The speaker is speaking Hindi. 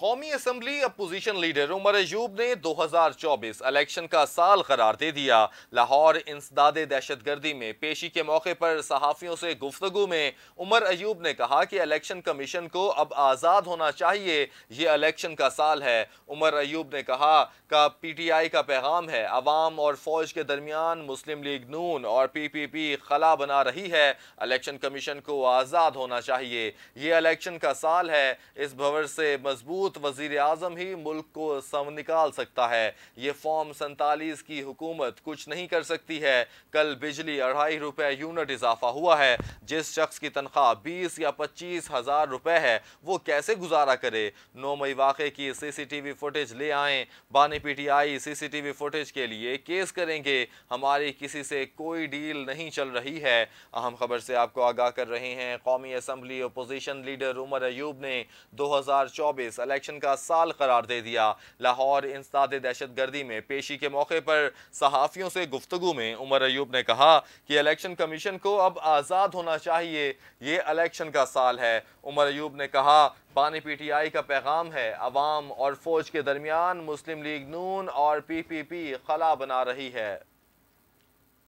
कौमी assembly opposition leader Omar Ayub ने 2024 इलेक्शन का साल करार दे दिया लाहौर इंसदाद गर्दी में पेशी के मौके पर सहाफ़ियों से गुफ्तु में उमर अयूब ने कहा कि इलेक्शन कमीशन को अब आज़ाद होना चाहिए ये इलेक्शन का साल है उमर अयूब ने कहा का पी टी आई का पैगाम है आवाम और फौज के दरमियान मुस्लिम लीग नून और पी पी पी खला बना रही है इलेक्शन कमीशन को आज़ाद होना चाहिए ये इलेक्शन का साल है इस भवर से मजबूत मजबूत वजीर आजम ही मुल्क को सम निकाल सकता है ये फॉर्म सैतालीस की हुकूमत कुछ नहीं कर सकती है कल बिजली अढ़ाई रुपए यूनिट इजाफा हुआ है जिस शख्स की तनख्वाह बीस या पच्चीस हज़ार रुपए है वो कैसे गुजारा करे नौ मई वाक की C C T V footage ले आए बानी P T I C C T V footage के लिए केस करेंगे हमारी किसी से कोई डील नहीं चल रही है अहम खबर से आपको आगाह कर रहे हैं कौमी assembly opposition leader Omar Ayub ने दो हज़ार चौबीस इलेक्शन का साल करार दे दिया लाहौर इंसदाद दहशत गर्दी में पेशी के मौके पर सहाफ़ियों से गुफ्तु में उमर अयूब ने कहा कि इलेक्शन कमीशन को अब आज़ाद होना चाहिए ये इलेक्शन का साल है उमर अयूब ने कहा पानी पी टी आई का पैगाम है अवाम और फौज के दरमियान मुस्लिम लीग नून और पी पी पी खला बना रही है